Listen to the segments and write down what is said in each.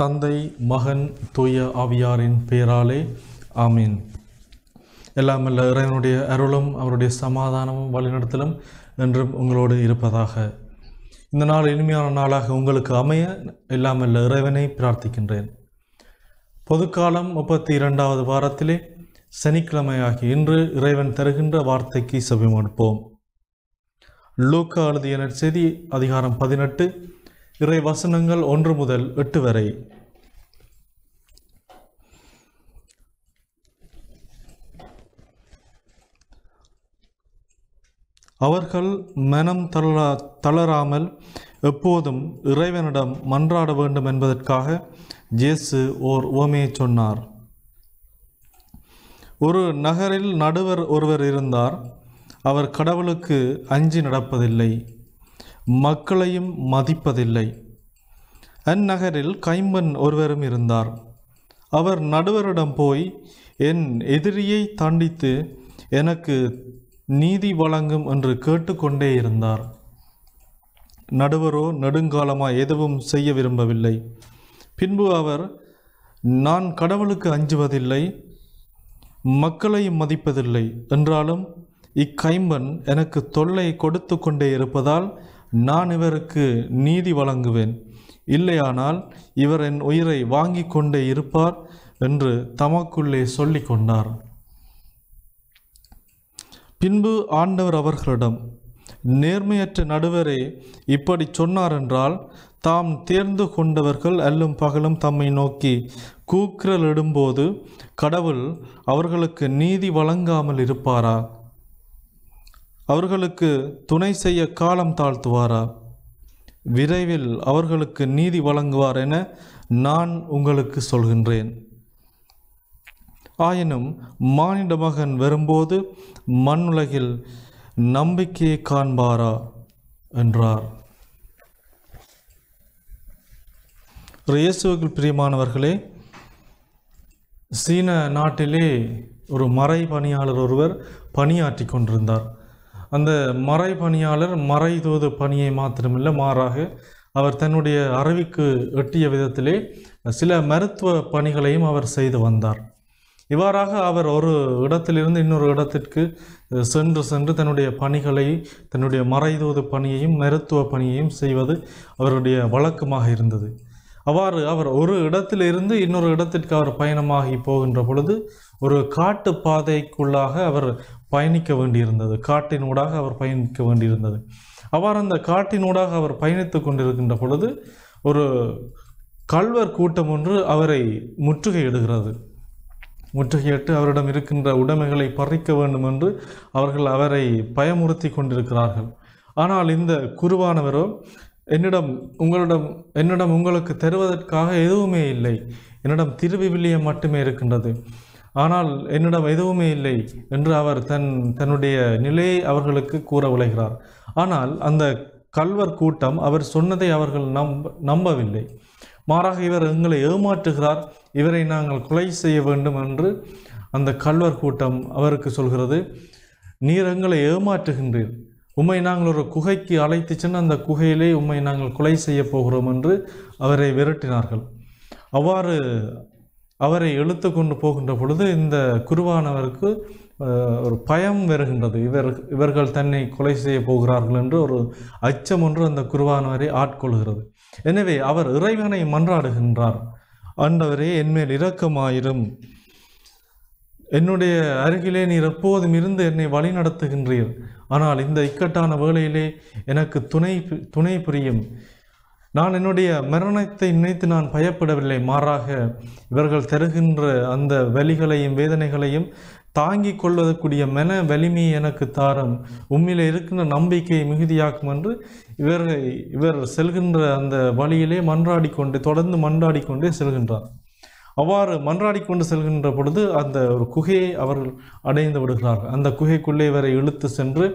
தந்தை மகன் தூய ஆவியாரின் பேராலே ஆமீன் எல்லாம் எல்லாமல்ல இறைவனுடைய அருளும் அவருடைய சமாதானமும் வழிநடத்தலும் என்றும் உங்களோடு இருப்பதாக இந்த நாள் இனிமையான நாளாக உங்களுக்கு அமைய இல்லாமல்ல இறைவனை பிரார்த்திக்கின்றேன் பொதுக்காலம் முப்பத்தி இரண்டாவது வாரத்திலே சனிக்கிழமையாகி இன்று இறைவன் தருகின்ற வார்த்தைக்கு செவிமடுப்போம் லூக்கா எழுதிய செய்தி அதிகாரம் பதினெட்டு இறை வசனங்கள் ஒன்று முதல் எட்டு வரை அவர்கள் மனம் தளரா தளராமல் எப்போதும் இறைவனிடம் மன்றாட வேண்டும் என்பதற்காக ஜேசு ஓர் ஓமையை சொன்னார் ஒரு நகரில் நடுவர் ஒருவர் இருந்தார் அவர் கடவுளுக்கு அஞ்சி நடப்பதில்லை மக்களையும் மதிப்பதில்லை அந்நகரில் கைம்பன் ஒருவரும் இருந்தார் அவர் நடுவரிடம் போய் என் எதிரியை தண்டித்து எனக்கு நீதி வழங்கும் என்று கேட்டுக்கொண்டே இருந்தார் நடுவரோ நெடுங்காலமாக எதுவும் செய்ய விரும்பவில்லை பின்பு அவர் நான் கடவுளுக்கு அஞ்சுவதில்லை மக்களையும் மதிப்பதில்லை என்றாலும் இக்கைம்பன் எனக்கு தொல்லை கொடுத்து கொண்டே இருப்பதால் நான் இவருக்கு நீதி வழங்குவேன் இல்லையானால் இவர் என் உயிரை வாங்கி கொண்டே இருப்பார் என்று தமக்குள்ளே சொல்லி கொண்டார் பின்பு ஆண்டவர் அவர்களிடம் நேர்மையற்ற நடுவரே இப்படி சொன்னார் என்றால் தாம் தேர்ந்து கொண்டவர்கள் அல்லும் பகலும் தம்மை நோக்கி இடும்போது கடவுள் அவர்களுக்கு நீதி வழங்காமல் இருப்பாரா அவர்களுக்கு துணை செய்ய காலம் தாழ்த்துவாரா விரைவில் அவர்களுக்கு நீதி வழங்குவார் என நான் உங்களுக்கு சொல்கின்றேன் ஆயினும் மானிட மகன் வரும்போது மண்ணுலகில் நம்பிக்கையை காண்பாரா என்றார் இயேசுவுக்கு பிரியமானவர்களே சீன நாட்டிலே ஒரு மறை பணியாளர் ஒருவர் பணியாற்றி கொண்டிருந்தார் அந்த மறை பணியாளர் தூது பணியை மாத்திரமில்லை மாறாக அவர் தன்னுடைய அறவிக்கு எட்டிய விதத்திலே சில மருத்துவ பணிகளையும் அவர் செய்து வந்தார் இவ்வாறாக அவர் ஒரு இடத்திலிருந்து இன்னொரு இடத்திற்கு சென்று சென்று தன்னுடைய பணிகளை தன்னுடைய மறைதூது பணியையும் மருத்துவ பணியையும் செய்வது அவருடைய வழக்கமாக இருந்தது அவ்வாறு அவர் ஒரு இடத்திலிருந்து இன்னொரு இடத்திற்கு அவர் பயணமாகி போகின்ற பொழுது ஒரு காட்டு பாதைக்குள்ளாக அவர் பயணிக்க வேண்டியிருந்தது காட்டினூடாக அவர் பயணிக்க வேண்டியிருந்தது அவ்வாறு அந்த காட்டினூடாக அவர் பயணித்து கொண்டிருக்கின்ற பொழுது ஒரு கல்வர் கூட்டம் ஒன்று அவரை முற்றுகையிடுகிறது முற்றுகையிட்டு அவரிடம் இருக்கின்ற உடைமைகளை பறிக்க வேண்டும் என்று அவர்கள் அவரை பயமுறுத்தி கொண்டிருக்கிறார்கள் ஆனால் இந்த குருவானவரோ என்னிடம் உங்களிடம் என்னிடம் உங்களுக்கு தருவதற்காக எதுவுமே இல்லை என்னிடம் திருவிவிலியம் மட்டுமே இருக்கின்றது ஆனால் என்னிடம் எதுவுமே இல்லை என்று அவர் தன் தன்னுடைய நிலையை அவர்களுக்கு கூற உழைகிறார் ஆனால் அந்த கல்வர் கூட்டம் அவர் சொன்னதை அவர்கள் நம்ப நம்பவில்லை மாறாக இவர் எங்களை ஏமாற்றுகிறார் இவரை நாங்கள் கொலை செய்ய வேண்டும் என்று அந்த கல்வர் கூட்டம் அவருக்கு சொல்கிறது நீர் எங்களை ஏமாற்றுகின்றீர் உம்மை நாங்கள் ஒரு குகைக்கு அழைத்து சென்று அந்த குகையிலே உம்மை நாங்கள் கொலை செய்ய போகிறோம் என்று அவரை விரட்டினார்கள் அவ்வாறு அவரை எழுத்து கொண்டு போகின்ற பொழுது இந்த குருவானவருக்கு ஒரு பயம் வருகின்றது இவர் இவர்கள் தன்னை கொலை செய்ய போகிறார்கள் என்று ஒரு அச்சம் ஒன்று அந்த குருவானவரை ஆட்கொள்கிறது எனவே அவர் இறைவனை மன்றாடுகின்றார் ஆண்டவரே என்மேல் இரக்கமாயிரும் என்னுடைய அருகிலே நீர் எப்போதும் இருந்து என்னை வழி நடத்துகின்றீர் ஆனால் இந்த இக்கட்டான வேளையிலே எனக்கு துணை துணை புரியும் நான் என்னுடைய மரணத்தை நினைத்து நான் பயப்படவில்லை மாறாக இவர்கள் தருகின்ற அந்த வலிகளையும் வேதனைகளையும் தாங்கி கொள்வதற்குரிய மன வலிமையை எனக்கு தாரம் உண்மையில் இருக்கின்ற நம்பிக்கையை மிகுதியாக்கும் என்று இவர் இவர் செல்கின்ற அந்த வழியிலே மன்றாடி கொண்டு தொடர்ந்து மன்றாடி கொண்டே செல்கின்றார் அவ்வாறு மன்றாடி கொண்டு செல்கின்ற பொழுது அந்த ஒரு குகையை அவர்கள் அடைந்து விடுகிறார்கள் அந்த குகைக்குள்ளே வரை இழுத்து சென்று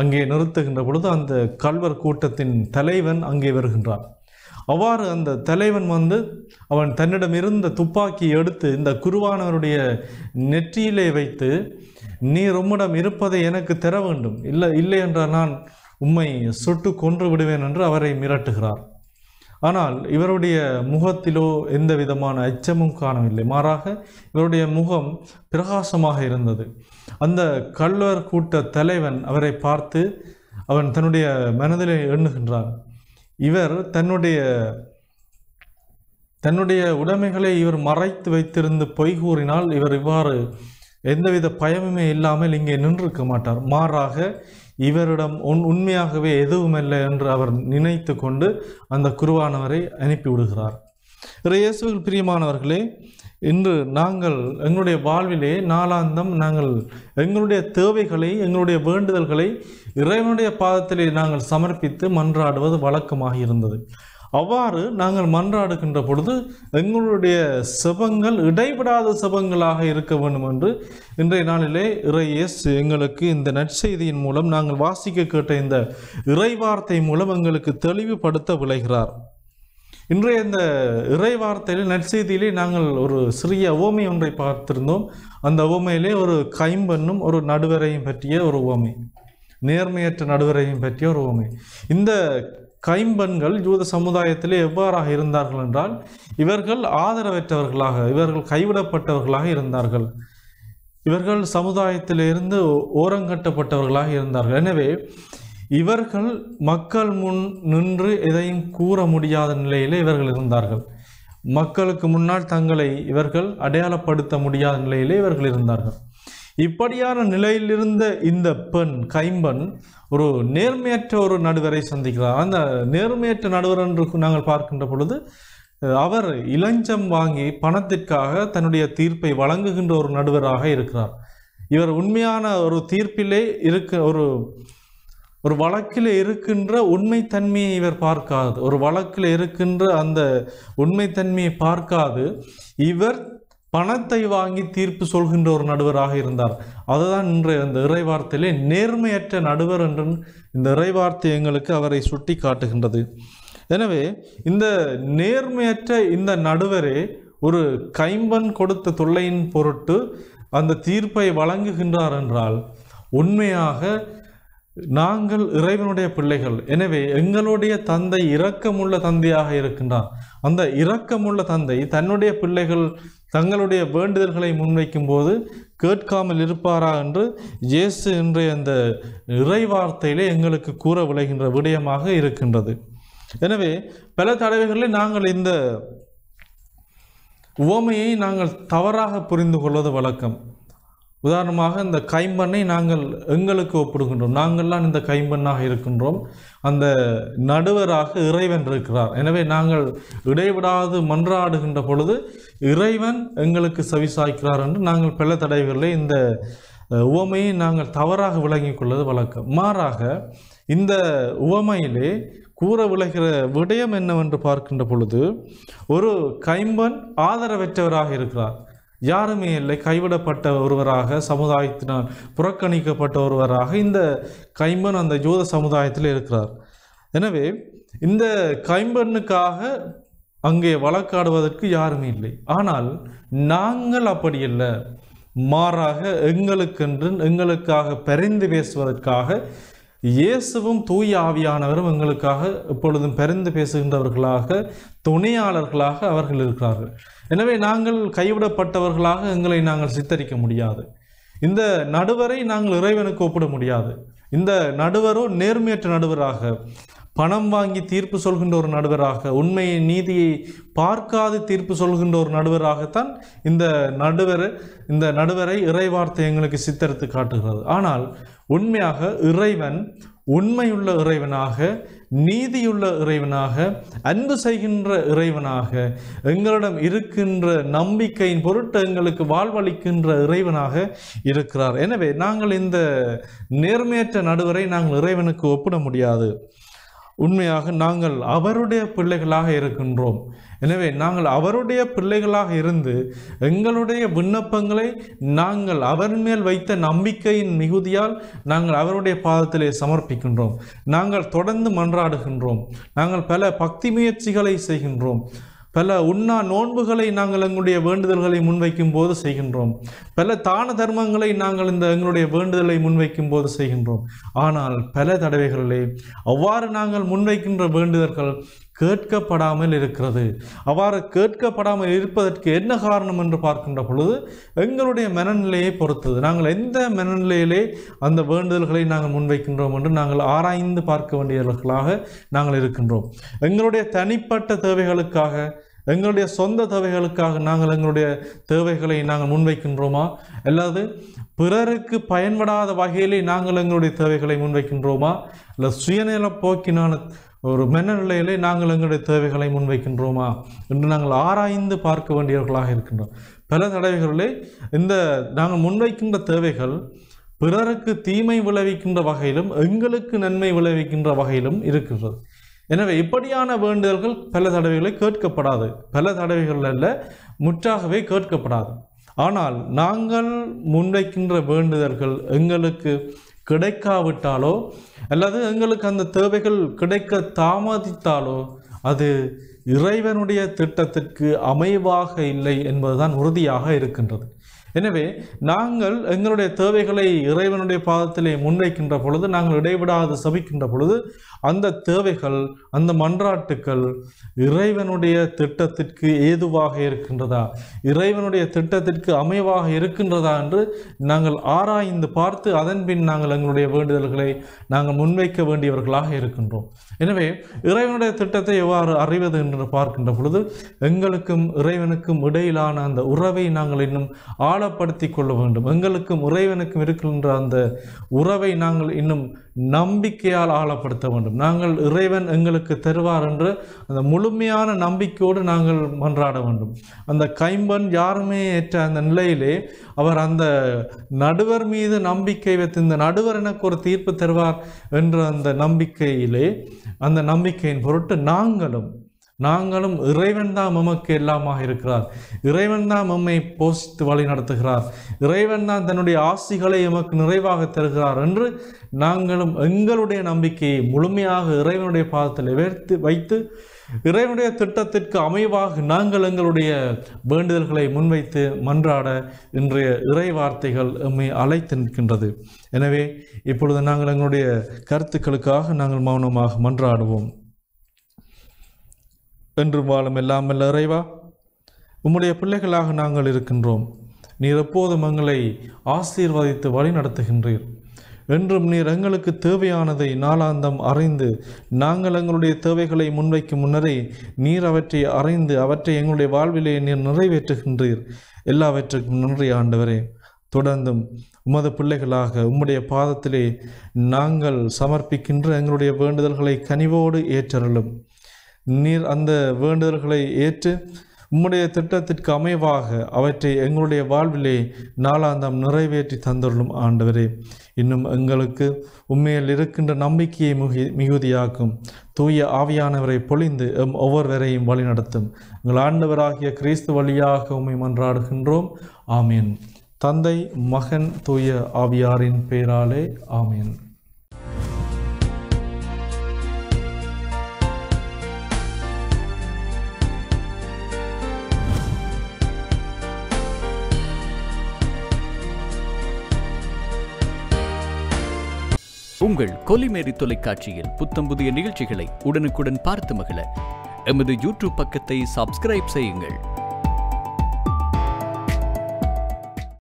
அங்கே நிறுத்துகின்ற பொழுது அந்த கல்வர் கூட்டத்தின் தலைவன் அங்கே வருகின்றான் அவ்வாறு அந்த தலைவன் வந்து அவன் தன்னிடம் இருந்த துப்பாக்கி எடுத்து இந்த குருவானவருடைய நெற்றியிலே வைத்து நீ உம்மிடம் இருப்பதை எனக்கு தர வேண்டும் இல்லை இல்லை என்றால் நான் உம்மை சுட்டு கொன்று விடுவேன் என்று அவரை மிரட்டுகிறார் ஆனால் இவருடைய முகத்திலோ எந்த விதமான அச்சமும் காணவில்லை மாறாக இவருடைய முகம் பிரகாசமாக இருந்தது அந்த கள்வர் கூட்ட தலைவன் அவரை பார்த்து அவன் தன்னுடைய மனதிலே எண்ணுகின்றான் இவர் தன்னுடைய தன்னுடைய உடைமைகளை இவர் மறைத்து வைத்திருந்து பொய் கூறினால் இவர் இவ்வாறு எந்தவித பயமுமே இல்லாமல் இங்கே நின்றிருக்க மாட்டார் மாறாக இவரிடம் உன் உண்மையாகவே எதுவுமில்லை என்று அவர் நினைத்து கொண்டு அந்த குருவானவரை அனுப்பிவிடுகிறார் இறையேசுவில் பிரியமானவர்களே இன்று நாங்கள் எங்களுடைய வாழ்விலே நாளாந்தம் நாங்கள் எங்களுடைய தேவைகளை எங்களுடைய வேண்டுதல்களை இறைவனுடைய பாதத்திலே நாங்கள் சமர்ப்பித்து மன்றாடுவது வழக்கமாக இருந்தது அவ்வாறு நாங்கள் மன்றாடுகின்ற பொழுது எங்களுடைய செபங்கள் இடைபடாத செபங்களாக இருக்க வேண்டும் என்று இன்றைய நாளிலே இறையேஸ் எங்களுக்கு இந்த நற்செய்தியின் மூலம் நாங்கள் வாசிக்க கேட்ட இந்த இறைவார்த்தை மூலம் எங்களுக்கு தெளிவுபடுத்த விளைகிறார் இன்றைய இந்த இறை நற்செய்தியிலே நாங்கள் ஒரு சிறிய ஓமை ஒன்றை பார்த்திருந்தோம் அந்த ஓமையிலே ஒரு கைம்பண்ணும் ஒரு நடுவரையும் பற்றிய ஒரு ஓமை நேர்மையற்ற நடுவரையும் பற்றிய ஒரு ஓமை இந்த கைம்பெண்கள் யூத சமுதாயத்திலே எவ்வாறாக இருந்தார்கள் என்றால் இவர்கள் ஆதரவற்றவர்களாக இவர்கள் கைவிடப்பட்டவர்களாக இருந்தார்கள் இவர்கள் சமுதாயத்திலிருந்து ஓரங்கட்டப்பட்டவர்களாக இருந்தார்கள் எனவே இவர்கள் மக்கள் முன் நின்று எதையும் கூற முடியாத நிலையிலே இவர்கள் இருந்தார்கள் மக்களுக்கு முன்னால் தங்களை இவர்கள் அடையாளப்படுத்த முடியாத நிலையிலே இவர்கள் இருந்தார்கள் இப்படியான நிலையிலிருந்த இந்த பெண் கைம்பெண் ஒரு நேர்மையற்ற ஒரு நடுவரை சந்திக்கிறார் அந்த நேர்மையற்ற நடுவர் என்று நாங்கள் பார்க்கின்ற பொழுது அவர் இளஞ்சம் வாங்கி பணத்திற்காக தன்னுடைய தீர்ப்பை வழங்குகின்ற ஒரு நடுவராக இருக்கிறார் இவர் உண்மையான ஒரு தீர்ப்பிலே இருக்க ஒரு ஒரு வழக்கில் இருக்கின்ற உண்மைத்தன்மையை இவர் பார்க்காது ஒரு வழக்கில் இருக்கின்ற அந்த உண்மைத்தன்மையை பார்க்காது இவர் பணத்தை வாங்கி தீர்ப்பு சொல்கின்ற ஒரு நடுவராக இருந்தார் அதுதான் இன்றைய இந்த இறைவார்த்தையிலே நேர்மையற்ற நடுவர் என்று இந்த இறைவார்த்தை எங்களுக்கு அவரை சுட்டி காட்டுகின்றது எனவே இந்த நேர்மையற்ற இந்த நடுவரே ஒரு கைம்பன் கொடுத்த தொல்லையின் பொருட்டு அந்த தீர்ப்பை வழங்குகின்றார் என்றால் உண்மையாக நாங்கள் இறைவனுடைய பிள்ளைகள் எனவே எங்களுடைய தந்தை இரக்கமுள்ள தந்தையாக இருக்கின்றார் அந்த இரக்கமுள்ள தந்தை தன்னுடைய பிள்ளைகள் தங்களுடைய வேண்டுதல்களை முன்வைக்கும் போது கேட்காமல் இருப்பாரா என்று இயேசு இன்றைய அந்த இறைவார்த்தையிலே எங்களுக்கு கூற விளைகின்ற விடயமாக இருக்கின்றது எனவே பல தடவைகளில் நாங்கள் இந்த உவமையை நாங்கள் தவறாக புரிந்து கொள்வது வழக்கம் உதாரணமாக இந்த கைம்பண்ணை நாங்கள் எங்களுக்கு ஒப்பிடுகின்றோம் நாங்கள்லாம் இந்த கைம்பண்ணாக இருக்கின்றோம் அந்த நடுவராக இறைவன் இருக்கிறார் எனவே நாங்கள் இடைவிடாது மன்றாடுகின்ற பொழுது இறைவன் எங்களுக்கு சாய்க்கிறார் என்று நாங்கள் பல தடைகளில் இந்த உவமையை நாங்கள் தவறாக விளங்கிக் கொள்வது வழக்கம் மாறாக இந்த உவமையிலே கூற விளைகிற விடயம் என்னவென்று பார்க்கின்ற பொழுது ஒரு கைம்பன் ஆதரவற்றவராக இருக்கிறார் யாருமே இல்லை கைவிடப்பட்ட ஒருவராக சமுதாயத்தினால் புறக்கணிக்கப்பட்ட ஒருவராக இந்த கைம்பன் அந்த யூத சமுதாயத்தில் இருக்கிறார் எனவே இந்த கைம்பனுக்காக அங்கே வழக்காடுவதற்கு யாரும் இல்லை ஆனால் நாங்கள் அப்படி இல்லை மாறாக எங்களுக்கென்று எங்களுக்காக பெருந்து பேசுவதற்காக இயேசுவும் தூய் ஆவியானவரும் எங்களுக்காக எப்பொழுதும் பெருந்து பேசுகின்றவர்களாக துணையாளர்களாக அவர்கள் இருக்கிறார்கள் எனவே நாங்கள் கைவிடப்பட்டவர்களாக எங்களை நாங்கள் சித்தரிக்க முடியாது இந்த நடுவரை நாங்கள் இறைவனுக்கு ஒப்பிட முடியாது இந்த நடுவரோ நேர்மையற்ற நடுவராக பணம் வாங்கி தீர்ப்பு சொல்கின்ற ஒரு நடுவராக உண்மையை நீதியை பார்க்காது தீர்ப்பு சொல்கின்ற ஒரு நடுவராகத்தான் இந்த நடுவர் இந்த நடுவரை இறைவார்த்தை எங்களுக்கு சித்தரித்து காட்டுகிறது ஆனால் உண்மையாக இறைவன் உண்மையுள்ள இறைவனாக நீதியுள்ள இறைவனாக அன்பு செய்கின்ற இறைவனாக எங்களிடம் இருக்கின்ற நம்பிக்கையின் பொருட்டு எங்களுக்கு வாழ்வளிக்கின்ற இறைவனாக இருக்கிறார் எனவே நாங்கள் இந்த நேர்மையற்ற நடுவரை நாங்கள் இறைவனுக்கு ஒப்பிட முடியாது உண்மையாக நாங்கள் அவருடைய பிள்ளைகளாக இருக்கின்றோம் எனவே நாங்கள் அவருடைய பிள்ளைகளாக இருந்து எங்களுடைய விண்ணப்பங்களை நாங்கள் அவர் மேல் வைத்த நம்பிக்கையின் மிகுதியால் நாங்கள் அவருடைய பாதத்திலே சமர்ப்பிக்கின்றோம் நாங்கள் தொடர்ந்து மன்றாடுகின்றோம் நாங்கள் பல பக்தி முயற்சிகளை செய்கின்றோம் பல உண்ணா நோன்புகளை நாங்கள் எங்களுடைய வேண்டுதல்களை முன்வைக்கும் போது செய்கின்றோம் பல தான தர்மங்களை நாங்கள் இந்த எங்களுடைய வேண்டுதலை முன்வைக்கும் போது செய்கின்றோம் ஆனால் பல தடவைகளிலே அவ்வாறு நாங்கள் முன்வைக்கின்ற வேண்டுதல்கள் கேட்கப்படாமல் இருக்கிறது அவ்வாறு கேட்கப்படாமல் இருப்பதற்கு என்ன காரணம் என்று பார்க்கின்ற பொழுது எங்களுடைய மனநிலையை பொறுத்தது நாங்கள் எந்த மனநிலையிலே அந்த வேண்டுதல்களை நாங்கள் முன்வைக்கின்றோம் என்று நாங்கள் ஆராய்ந்து பார்க்க வேண்டியவர்களாக நாங்கள் இருக்கின்றோம் எங்களுடைய தனிப்பட்ட தேவைகளுக்காக எங்களுடைய சொந்த தேவைகளுக்காக நாங்கள் எங்களுடைய தேவைகளை நாங்கள் முன்வைக்கின்றோமா அல்லது பிறருக்கு பயன்படாத வகையிலே நாங்கள் எங்களுடைய தேவைகளை முன்வைக்கின்றோமா இல்லை சுயநல போக்கினான ஒரு மனநிலையிலே நாங்கள் எங்களுடைய தேவைகளை முன்வைக்கின்றோமா என்று நாங்கள் ஆராய்ந்து பார்க்க வேண்டியவர்களாக இருக்கின்றோம் பல தடவைகளிலே இந்த நாங்கள் முன்வைக்கின்ற தேவைகள் பிறருக்கு தீமை விளைவிக்கின்ற வகையிலும் எங்களுக்கு நன்மை விளைவிக்கின்ற வகையிலும் இருக்கின்றது எனவே இப்படியான வேண்டுதல்கள் பல தடவைகளை கேட்கப்படாது பல தடவைகளில் முற்றாகவே கேட்கப்படாது ஆனால் நாங்கள் முன்வைக்கின்ற வேண்டுதல்கள் எங்களுக்கு கிடைக்காவிட்டாலோ அல்லது எங்களுக்கு அந்த தேவைகள் கிடைக்க தாமதித்தாலோ அது இறைவனுடைய திட்டத்திற்கு அமைவாக இல்லை என்பதுதான் உறுதியாக இருக்கின்றது எனவே நாங்கள் எங்களுடைய தேவைகளை இறைவனுடைய பாதத்திலே முன்வைக்கின்ற பொழுது நாங்கள் இடைவிடாது சபிக்கின்ற பொழுது அந்த தேவைகள் அந்த மன்றாட்டுக்கள் இறைவனுடைய திட்டத்திற்கு ஏதுவாக இருக்கின்றதா இறைவனுடைய திட்டத்திற்கு அமைவாக இருக்கின்றதா என்று நாங்கள் ஆராய்ந்து பார்த்து அதன்பின் நாங்கள் எங்களுடைய வேண்டுதல்களை நாங்கள் முன்வைக்க வேண்டியவர்களாக இருக்கின்றோம் எனவே இறைவனுடைய திட்டத்தை எவ்வாறு அறிவது என்று பார்க்கின்ற பொழுது எங்களுக்கும் இறைவனுக்கும் இடையிலான அந்த உறவை நாங்கள் இன்னும் ஆழப்படுத்தி கொள்ள வேண்டும் எங்களுக்கும் இறைவனுக்கும் இருக்கின்ற அந்த உறவை நாங்கள் இன்னும் நம்பிக்கையால் ஆழப்படுத்த வேண்டும் வேண்டும் நாங்கள் இறைவன் எங்களுக்கு தருவார் என்று அந்த முழுமையான நம்பிக்கையோடு நாங்கள் மன்றாட வேண்டும் அந்த கைம்பன் யாருமே ஏற்ற அந்த நிலையிலே அவர் அந்த நடுவர் மீது நம்பிக்கை வைத்து இந்த நடுவர் எனக்கு ஒரு தீர்ப்பு தருவார் என்ற அந்த நம்பிக்கையிலே அந்த நம்பிக்கையின் பொருட்டு நாங்களும் நாங்களும் இறைவன் தான் மமக்கு எல்லாமாக இருக்கிறார் இறைவன் தான் மம்மை போஷித்து வழி நடத்துகிறார் இறைவன் தான் தன்னுடைய ஆசிகளை எமக்கு நிறைவாக தருகிறார் என்று நாங்களும் எங்களுடைய நம்பிக்கையை முழுமையாக இறைவனுடைய பாதத்தில் வைத்து வைத்து இறைவனுடைய திட்டத்திற்கு அமைவாக நாங்கள் எங்களுடைய வேண்டுதல்களை முன்வைத்து மன்றாட இன்றைய இறை வார்த்தைகள் எம்மை அழைத்து நிற்கின்றது எனவே இப்பொழுது நாங்கள் எங்களுடைய கருத்துக்களுக்காக நாங்கள் மௌனமாக மன்றாடுவோம் என்று வாழும் எல்லாம் இறைவா உம்முடைய பிள்ளைகளாக நாங்கள் இருக்கின்றோம் நீர் எப்போதும் எங்களை ஆசீர்வதித்து வழி நடத்துகின்றீர் என்றும் நீர் எங்களுக்கு தேவையானதை நாளாந்தம் அறிந்து நாங்கள் எங்களுடைய தேவைகளை முன்வைக்கும் முன்னரே நீர் அவற்றை அறிந்து அவற்றை எங்களுடைய வாழ்விலே நீர் நிறைவேற்றுகின்றீர் எல்லாவற்றுக்கும் நன்றி ஆண்டவரே தொடர்ந்தும் உமது பிள்ளைகளாக உம்முடைய பாதத்திலே நாங்கள் சமர்ப்பிக்கின்ற எங்களுடைய வேண்டுதல்களை கனிவோடு ஏற்றருளும் நீர் அந்த வேண்டுதல்களை ஏற்று உம்முடைய திட்டத்திற்கு அமைவாக அவற்றை எங்களுடைய வாழ்விலே நாளாந்தாம் நிறைவேற்றி தந்துள்ளும் ஆண்டவரே இன்னும் எங்களுக்கு உண்மையில் இருக்கின்ற நம்பிக்கையை மிகு மிகுதியாக்கும் தூய ஆவியானவரை பொழிந்து எம் ஒவ்வொருவரையும் வழிநடத்தும் எங்கள் ஆண்டவராகிய கிறிஸ்து வழியாக உண்மை மன்றாடுகின்றோம் ஆமீன் தந்தை மகன் தூய ஆவியாரின் பெயராலே ஆமீன் உங்கள் கொலிமேரி தொலைக்காட்சியில் புத்தம் புதிய நிகழ்ச்சிகளை உடனுக்குடன் பார்த்து மகிழ எமது யூடியூப் பக்கத்தை சப்ஸ்கிரைப் செய்யுங்கள்